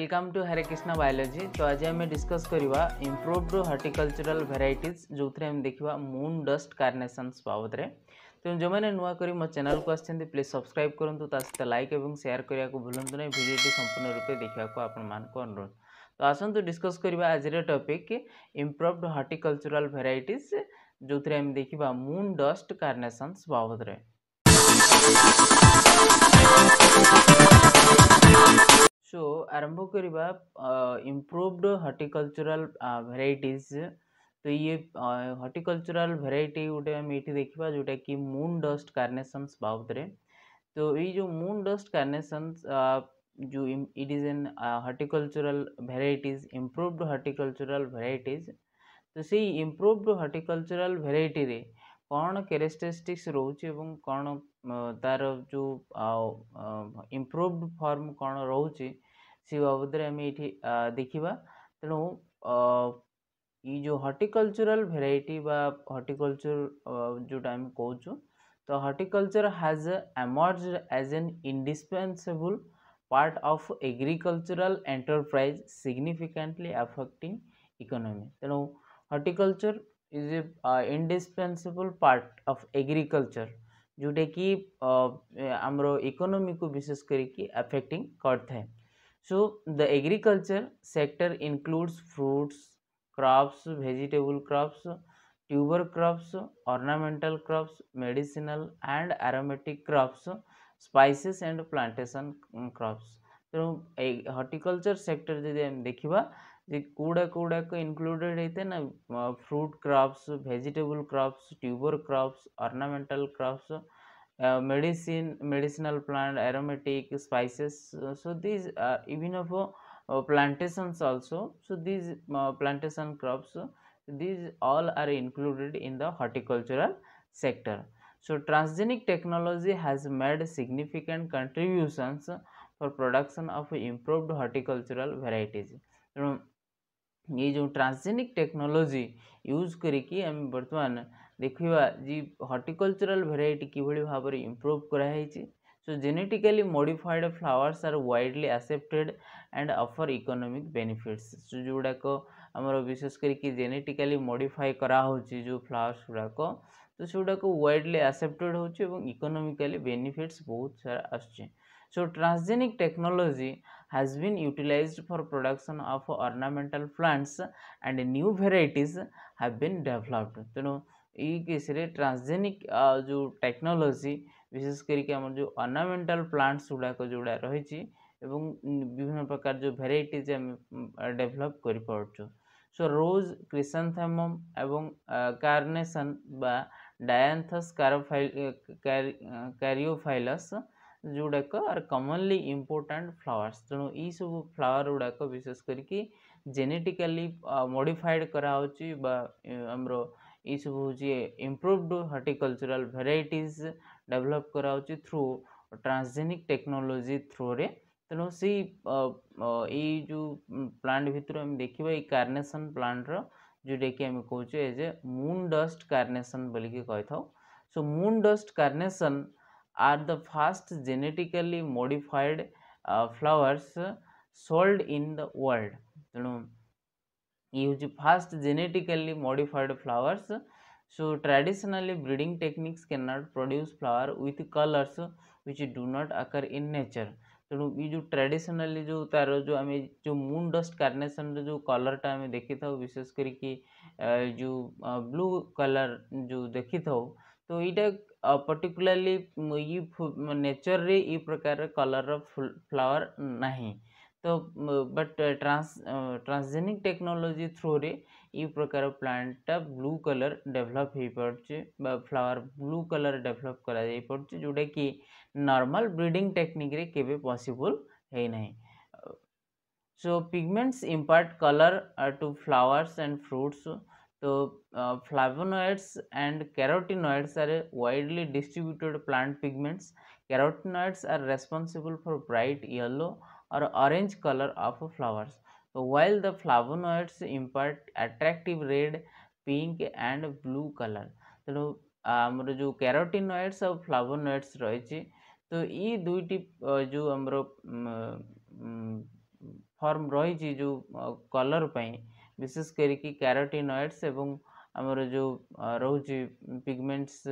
Welcome to Hare Krishna biology तो आज आम डिस्कस करवा इम्प्रुवड हर्टिकलचराल भेरइट जो थे देखा मुन डस्ट कारनेसन्स बाबद तेनाली जो मैंने नुआक मो चेल को आ्लीज सब्सक्राइब करूँ तो सहित लाइक और सेयार करने को भूलु ना भिडियो संपूर्ण रूप देखा आपको अनुरोध तो आसतु तो डिस्कस करवा आज टपिक इम्प्रुवड हर्टिकलचराल भेर जो थे आम देखा मून डस्ट कारनेसन्स बाबद सो आरंभ करवा इम्प्रुवड हर्टिकलचराल भेर तो ये हर्टिकलचराल भेर गोटे ये देखा जोटा कि मुन डस्ट कारनेसन बाबद तो ये जो मून डस्ट कारनेसन जो it is an horticultural variety improved horticultural variety तो से इम्प्रुवड हर्टिकलचराल भेर कौन रोचे और कौन तार जो इम्प्रुवड फर्म कौन रोचे से बाबद आम ये देखा तेणु यो हर्टिकलचराल भेर हर्टिकलचर जो कौच तो horticulture has emerge as an indispensable part of agricultural enterprise significantly affecting economy तेणु horticulture is a indispensable part of agriculture जोटा कि आम इकोनोमी को विशेष करके अफेक्टिंग करें so the agriculture sector includes fruits crops vegetable crops tuber crops ornamental crops medicinal and aromatic crops spices and plantation crops तेणु horticulture sector जदि आम देखा कूड़ा कूड़ा को इनक्लूडेड होते ना fruit crops vegetable crops tuber crops ornamental crops medicine medicinal plant aromatic spices so this even of plantation also so this plantation crops this all are included in the horticultural sector so transgenic technology has made significant contribution for production of improved horticultural varieties तेणु ये जो transgenic technology use करके बर्तमान ଦେଖିବା ଯେ horticultural variety କିଭଳି ଭାବରେ improve କରାହେଇଛି so genetically modified flowers are widely accepted and offer economic benefits ଯେଉଁଗୁଡ଼ାକ ଆମର ବିଶେଷ କରିକି ଜେନେଟିକାଲି ମୋଡ଼ିଫାଏ କରାହେଉଛି ଯେଉଁ ଫ୍ଲାୱାର୍ସ ଗୁଡ଼ାକ ତ ସେଗୁଡ଼ାକ ୱାଇଡ଼ଲି ଆସେପ୍ଟେଡ଼୍ ହେଉଛି ଏବଂ ଇକୋନୋମିକାଲି ବେନିଫିଟ୍ସ ବହୁତ ସାରା ଆସୁଛି so transgenic technology has been utilized for production of ornamental plants and new varieties have been developed ତେଣୁ એ કેસરે ટ્રાન્સજેનિક ଯେଉଁ ଟେକ୍ନୋଲୋଜି ବିଶେଷ କରିକି ଆମର ଯେଉଁ ଅର୍ଣ୍ଣାମେଣ୍ଟାଲ ପ୍ଲାଣ୍ଟସ୍ ଗୁଡ଼ାକ ଯେଉଁଗୁଡ଼ା ରହିଛି ଏବଂ ବିଭିନ୍ନ ପ୍ରକାର ଯେଉଁ ଭେରାଇଟିଜ୍ ଆମେ ଡେଭଲପ୍ କରିପାରୁଛୁ ସୋ ରୋଜ୍ କ୍ରିସାନ୍ଥେମମ୍ ଏବଂ କାର୍ନେସନ୍ ବା ଡାୟାନ୍ଥସ୍ କାରିଓଫାଇଲସ୍ ଯେଉଁଗୁଡ଼ାକ ଆର୍ କମନଲି ଇମ୍ପୋର୍ଟାଣ୍ଟ ଫ୍ଲାୱାର୍ସ ତେଣୁ ଏଇସବୁ ଫ୍ଲାୱାର ଗୁଡ଼ାକ ବିଶେଷ କରିକି ଜେନେଟିକାଲି ମଡ଼ିଫାଏଡ଼୍ କରାହେଉଛି ବା ଆମର ये सब हूँ इम्प्रुवड हर्टिकलचराल भेरइट डेभलप करा थ्रु ट्रांसजेनिक टेक्नोलोजी थ्रु रे तेणु से जो प्लांट भितर आम देखा ये कर्नेसन प्लांट्र जोटा कि आम कौचे as a moon dust carnation बोलिकी कही था so moon dust carnation are the first genetically modified flowers sold in the world तेणु ये हूँ first genetically modified flowers so traditionally breeding techniques can not produce flower with colours which do not occur in nature तेणु ये जो traditionally जो तार जो आम जो मून डस्ट कार्नेसन जो कलरटा आम देखी था विशेष कर जो ब्लू कलर जो देखी था तो यहाँ पर्टिकुलाली नेचर रे ये प्रकार कलर फ्लावर नहीं तो but trans transgenic technology through रे ये प्रकार प्लांटा ब्लू कलर डेभलप हो पड़े फ्लावर ब्लू कलर डेभलप कर जोटा कि नर्माल ब्रिडिंग टेक्निक्रे पसबल है ना so pigments impart colour to flowers and fruits तो flavonoids and carotenoids are widely distributed plant pigments carotenoids are responsible for bright yellow और orange colour of flowers तो well the flavonoids impart attractive red pink and blue colour तेणु आम जो carotenoids और फ्लावोनोइड्स रही तो ये दुईटी जो आम फर्म रही जो कलर पर विशेष करके कैरोटिनोइड्स एवं आमर जो रोज पिगमेंट्स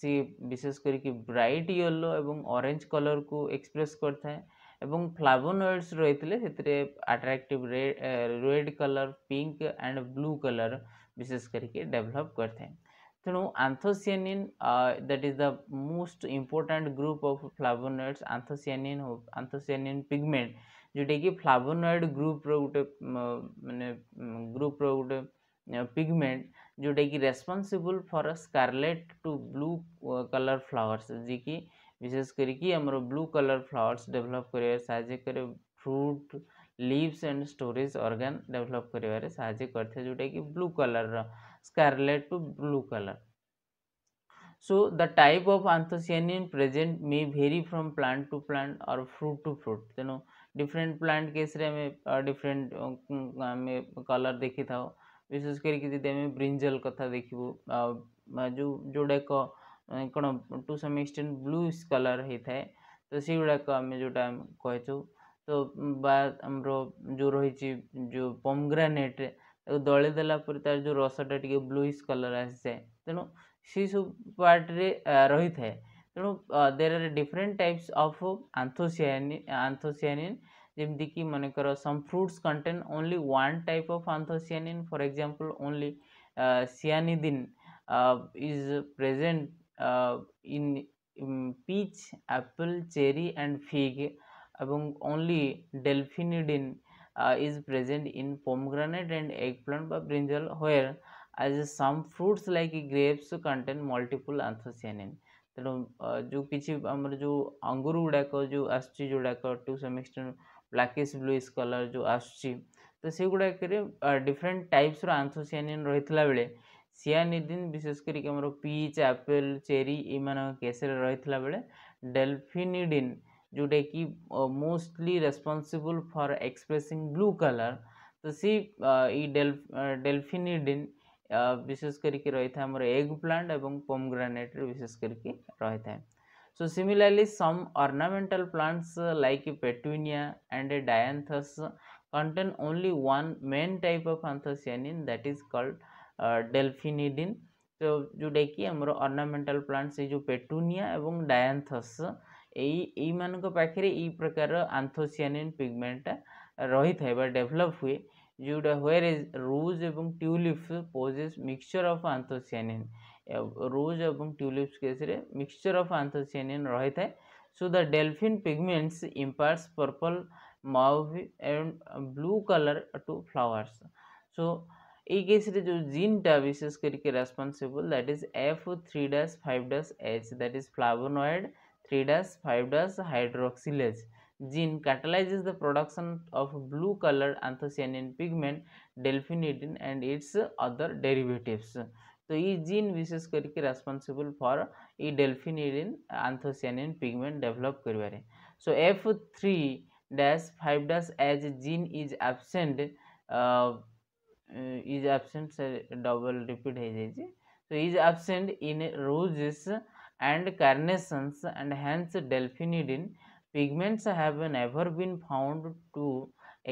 सी विशेष करके ब्राइट येलो एवं ऑरेंज कलर को एक्सप्रेस करता है एवं फ्लावोनोएड्स रही थे attract red colour pink and blue colour विशेष करके डेभलप करते हैं तेणु anthocyanin that is the most important group of flavonoids anthocyanin anthocyanin pigment जोटा कि फ्लावोनोएड ग्रुप रोटे मानने ग्रुप रोटे पिगमेंट जोटा कि responsible for scarlet to blue colour flowers जी की विशेष करके आमर ब्लू कलर फ्लावर्स डेभलप कर fruit leaves and storage organ develop करें साय कर जोटा कि blue colour scarlet to blue colour so the type of anthocyanin present may vary from plant to plant और फ्रूट टू फ्रूट तेणु different plant केस्रे different आम कलर देखी था विशेष विशेषकर ब्रिंजल कथा देखू जो जोड़ा କ'ଣ to some extend bluish colour ହେଇଥାଏ ତ ସେଇଗୁଡ଼ାକ ଆମେ ଯେଉଁଟା କହିଛୁ ତ ବା ଆମର ଯେଉଁ ରହିଛି ଯେଉଁ ପମ୍ଗ୍ରାନେଟ୍ ତାକୁ ଦଳି ଦେଲା ପରେ ତା'ର ଯେଉଁ ରସଟା ଟିକେ ବ୍ଲୁଇସ୍ କଲର୍ ଆସିଯାଏ ତେଣୁ ସେସବୁ ପାର୍ଟରେ ରହିଥାଏ ତେଣୁ there are different types of anthocyanin anthocyanin ଯେମିତିକି ମନେକର some fruits contain only one type of anthocyanin for example only cyanidin is present uh, in, in peach apple cherry and fig among only delphinidin uh, is present in pomegranate and eggplant or brinjal where as some fruits like grapes contain multiple anthocyanin ତେଣୁ ଯେଉଁ କିଛି ଆମର ଯେଉଁ ଅଙ୍ଗୁର ଗୁଡ଼ାକ ଯେଉଁ ଆସୁଛି ଯେଉଁଗୁଡ଼ାକ to some extent blackish bluish colour ଯେଉଁ ଆସୁଛି ତ ସେଗୁଡ଼ାକରେ ଡିଫରେଣ୍ଟ ଟାଇପ୍ସର ଆନ୍ଥୋସିଆନିନ୍ ରହିଥିଲା ବେଳେ सियानिदिन विशेष करके आम पीच आपल चेरी येसर रही बेले डेलफिनिडिन जोटा कि mostly responsible for expressing blue colour तो सी ये डेल्फ विशेष करके रही था एग प्लांट और पोमग्रानेट विशेष करके रही था so similarly some ornamental plants like petunia and dianthus contain only one main type of anthocyanin that is called delphinidin तो जोटा कि आम अर्नामेटाल प्लांट से जो पेटूनिया और डायथस ये प्रकार आंथोसीयनिन पिगमेंटा रही था डेभलप हुए जोटा हुए रोज और tulip possess mixture of anthocyanin rose और ट्यूलिप्स केस मिक्सचर अफ आंथोसीयनिन रही था so the delphin pigments imparts purple mauve and blue colour to flowers so এই কেসের যে জিনটা বিশেষ করিকে responsible that is F three dash five dash H that is flavonoid three dash five dash hydroxylase gene catalyzes the production of blue colored anthocyanin pigment delphinidin and its other derivatives तो ये gene विशेष करके responsible for ये डेल्फिनिडिन आंथोसियानिन pigment develop कर so F three dash five dash H gene is absent is से double repeat हो जाए so is absent in roses and carnations and hence delphinidin pigments have never been found to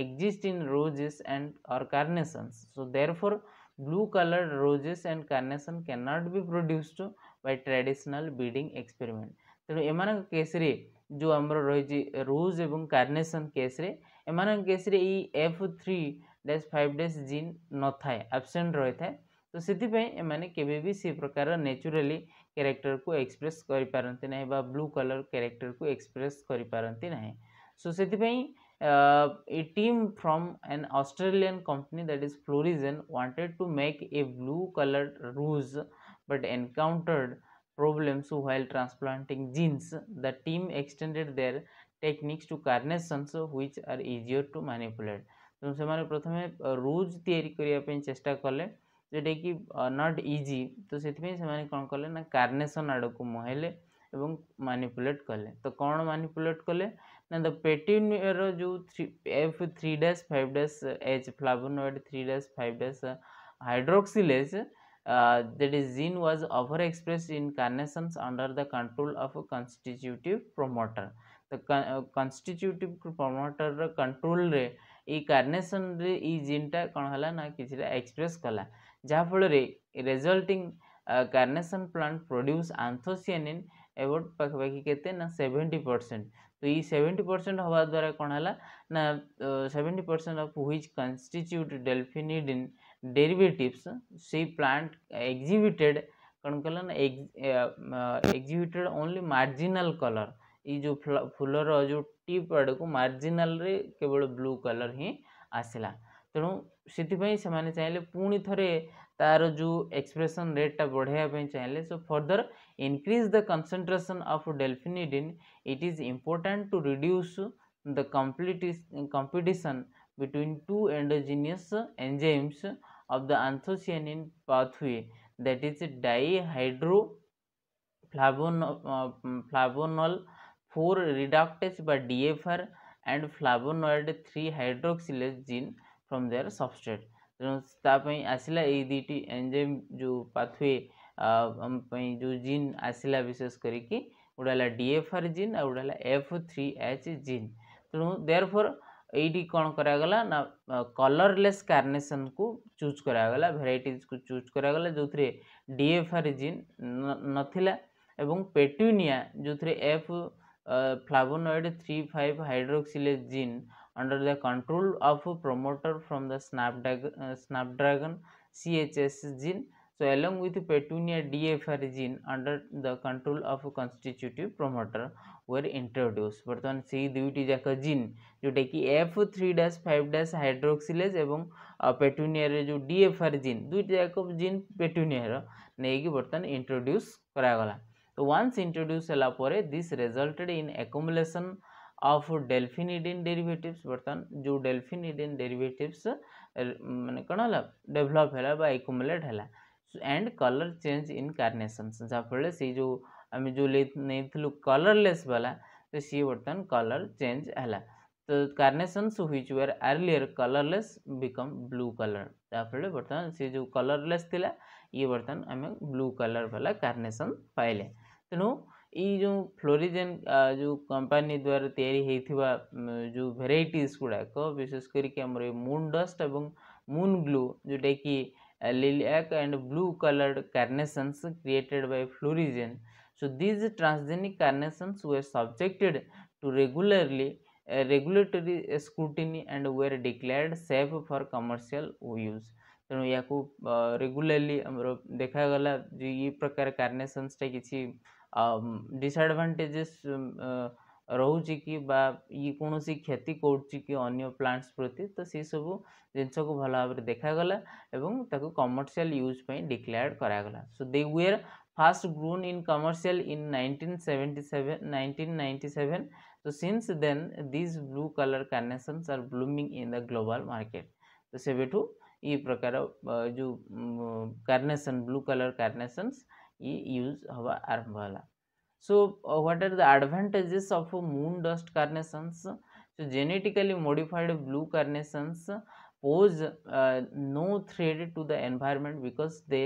exist in roses and और carnations so there blue colour roses and carnation can not be produced by traditional breeding experiment तेणु एम केस्रे जो आम रही rose और carnation केस्रे एम केस्रे F three dash five dash gene न था आबसेंट रही था तो से प्रकार नेचुराली क्यारेक्टर को एक्सप्रेस कर पारती ना बा ब्लू कलर क्यारेक्टर को एक्सप्रेस कर पारती ना सो से team from an Australian company that is Florigene wanted to make a blue colour rose but encountered problems while transplanting genes the team extended their techniques to carnations which are easier to manipulate तेनाली तो प्रथम रूज या चेषा कले जोटा कि not easy तो से कौन कले ना कर्णेसन आड़ को मुहैले मानिपुलेट कले तो कौन मानिपुलेट कले ना द पेट्यूनियर जो F three dash five dash H flavonoid three dash five dash hydroxylase that is gene was over express in carnation under the control of constitutive promoter तो कॉन्स्टिट्यूटिव प्रमोटर कंट्रोल ଏଇ କାର୍ନେସନ୍ରେ ଏଇ ଜିନ୍ଟା କ'ଣ ହେଲା ନା କିଛିଟା express କଲା ଯାହାଫଳରେ ରେଜଲ୍ଟିଂ କାର୍ନେସନ୍ ପ୍ଲାଣ୍ଟ ପ୍ରଡ୍ୟୁସ୍ ଆନ୍ଥୋସିଆନିନ୍ ଏଭଟ୍ ପାଖାପାଖି କେତେ ନା ସେଭେଣ୍ଟି ପରସେଣ୍ଟ ତ ଏଇ ସେଭେଣ୍ଟି ପରସେଣ୍ଟ ହେବା ଦ୍ୱାରା କ'ଣ ହେଲା ନା seventy percent of which constitute delphinidin derivatives ସେଇ ପ୍ଲାଣ୍ଟ ଏକ୍ଜିବିଟେଡ଼ କ'ଣ କଲା ନା ଏକ୍ଜିବିଟେଡ଼ ଓନ୍ଲି ମାର୍ଜିନାଲ୍ କଲର୍ ଏଇ ଯେଉଁ ଫୁଲର ଯେଉଁ ଟିପ୍ ଆଡ଼କୁ ମାର୍ଜିନାଲ୍ରେ କେବଳ ବ୍ଲୁ କଲର୍ ହିଁ ଆସିଲା ତେଣୁ ସେଥିପାଇଁ ସେମାନେ ଚାହିଁଲେ ପୁଣି ଥରେ ତା'ର ଯେଉଁ ଏକ୍ସପ୍ରେସନ୍ ରେଟ୍ଟା ବଢ଼ାଇବା ପାଇଁ ଚାହିଁଲେ so further increase the concentration of delphinidin it is important to reduce the complete competition between two endogenous enzymes of the anthocyanin pathway that is dihydroflavonol four reductase by DFR and flavonoid three hydroxylase gene from their substrate ତେଣୁ ତା ପାଇଁ ଆସିଲା ଏଇ ଦୁଇଟି enzyme ଯେଉଁ pathway ଆମ ପାଇଁ ଯେଉଁ ଜିନ୍ ଆସିଲା ବିଶେଷ କରିକି ଗୋଟେ ହେଲା ଡି ଏଫ୍ ଆର୍ ଜିନ୍ ଆଉ ଗୋଟେ ହେଲା ଏଫ୍ ଥ୍ରୀ ଏଚ୍ ଜିନ୍ ତେଣୁ ଦେୟାର ଫୋର୍ ଏଇଠି କ'ଣ କରାଗଲା ନା କଲର୍ଲେସ୍ କାର୍ନେସନ୍କୁ ଚୁଜ୍ କରାଗଲା ଭେରାଇଟିଜ୍କୁ ଚୁଜ୍ କରାଗଲା ଯେଉଁଥିରେ ଡି ଏଫ୍ ଆର୍ ଜିନ୍ ନଥିଲା ଏବଂ ପେଟ୍ୟୁନିଆ ଯେଉଁଥିରେ F flavonoid 3,5 hydroxylase gene under the control of a promoter from the snapdragon, uh, snapdragon CHS gene. So, along with petunia DFR gene under the control of a constitutive promoter were introduced. বর্তমান সেই দুইটি যাক gene যেটা কি F three dash five dash hydroxylase এবং পেটুনিয়ার যে ডিএফআর জিন দুইটি যাক জিন পেটুনিয়ার নেইকি বর্তমান ইন্ট্রোডিউস করাগলা तो once इंट्रोड्यूस एलापोरे this resulted in accumulation of delphinidine derivatives बर्तमान जो delphinidine derivatives मैंने कौन है डेभलप है एक्युमुलेट है and colour change in carnation जहाँफल से जो आम जो नहीं कलरलेस वाला तो सी बर्तमान कलर चेंज है तो carnations who were earlier colourless become blue colour जहाँफल बर्तमान से जो कलरलेस ये बर्तमान आम ब्लू कलर वाला कारनेसन पाइले ᱛᱮᱱᱚ ᱤᱡᱚᱱ ᱯᱷᱞᱚᱨᱤᱡᱮᱱ ᱡᱚ ᱠᱚᱢᱯᱟᱱᱤ ᱫ્વાର ᱛᱮᱭᱟᱨᱤ ᱦᱮᱡ ᱛᱤᱣᱟ ᱡᱚ ᱵᱮᱨᱟᱭᱴᱤᱥ ᱠᱚ ᱵᱤᱥᱮᱥ ᱠᱟᱹᱨᱤ ᱠᱮ ᱟᱢᱨᱮ ᱢᱩᱱ ᱰᱟᱥᱴ ᱟᱵᱚᱝ ᱢᱩᱱ ᱜᱞᱩ ᱡᱚ ᱴᱮᱠᱤ ᱞᱤᱞᱟᱠ and blue ᱠᱟᱨᱱᱮᱥᱚᱱᱥ ᱠᱨᱤᱭᱮᱴᱮᱰ by Florigene so these transgenic carnations were subjected to regularly regulatory scrutiny and were disadvantages रोच कि कौन सी क्षति अन्य प्लांट्स प्रति तो सी सब जिनस को भल भाव देखाला कमर्सील यूज डिक्लेयर करागला so they were first grown in commercial in nineteen seventy seven nineteen ninety seven तो since then these blue colour carnations are blooming in the global market तो सेठ यकार जो कारनेसन ब्लू कलर कारनेसनस ये use हवा आरंभ होगा so what are the advantages of moon dust carnations so genetically modified blue carnations pose no threat to the environment because they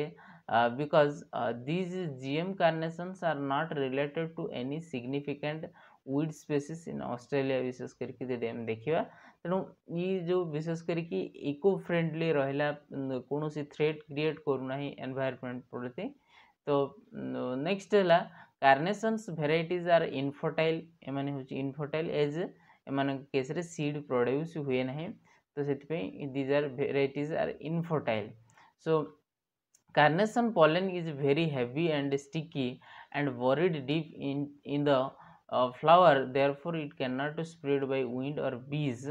because these G M carnations are not related to any significant weed species in Australia विशेष करेखा तेणु ये जो विशेष करो friendly रहा कौन सी thread create करूना एनभायरमेंट प्रति तो नेक्स्ट है carnations varieties are infertile um हूँ इनफर्टाइल एज एम केस्रे सीड प्रड्यूस हुए ना तो से these are varieties are infertile so carnation pollen is very heavy and sticky and buried deep in in the uh, flower therefore it cannot spread by wind or bees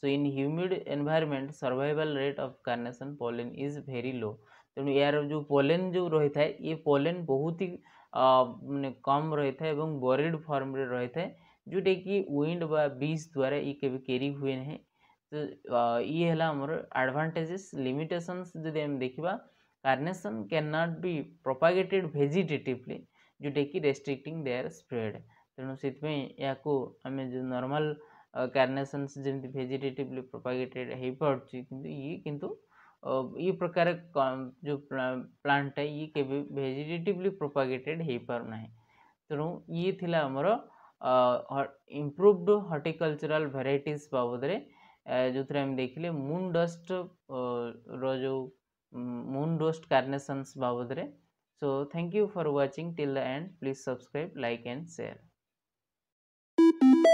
so in humid environment survival rate of carnation pollen is very low तेणु यार जो pollen जो रही था ये pollen बहुत ही मैंने कम रही था बरीड फर्म रही था जोटा कि विंड बीज द्वारा ये कभी केरी हुए ना तो ये आमर आडभांटेजेस लिमिटेसन्स जब देखा कार्नेसन कैन नट भी प्रोपागेटेड भेजिटेटिवली जोटा कि रेस्ट्रिक्टिंग देयर स्प्रेड तेणु से आम जो नर्माल कैरनेसन जमी भेजिटेटिवली प्रोपागेटेड हो पड़ी ये कि ये प्रकार जो प्लांट है ये के भेजिटेटिवली प्रोपागेटेड हो पारना तेणु ये थिला आमर इम्प्रुवड हर्टिकलचराल भेर बाबद जो थे आम देखिले मून डस्ट रो मून डस्ट कार्नेसन बाबद so thank you for watching till the end please subscribe like and share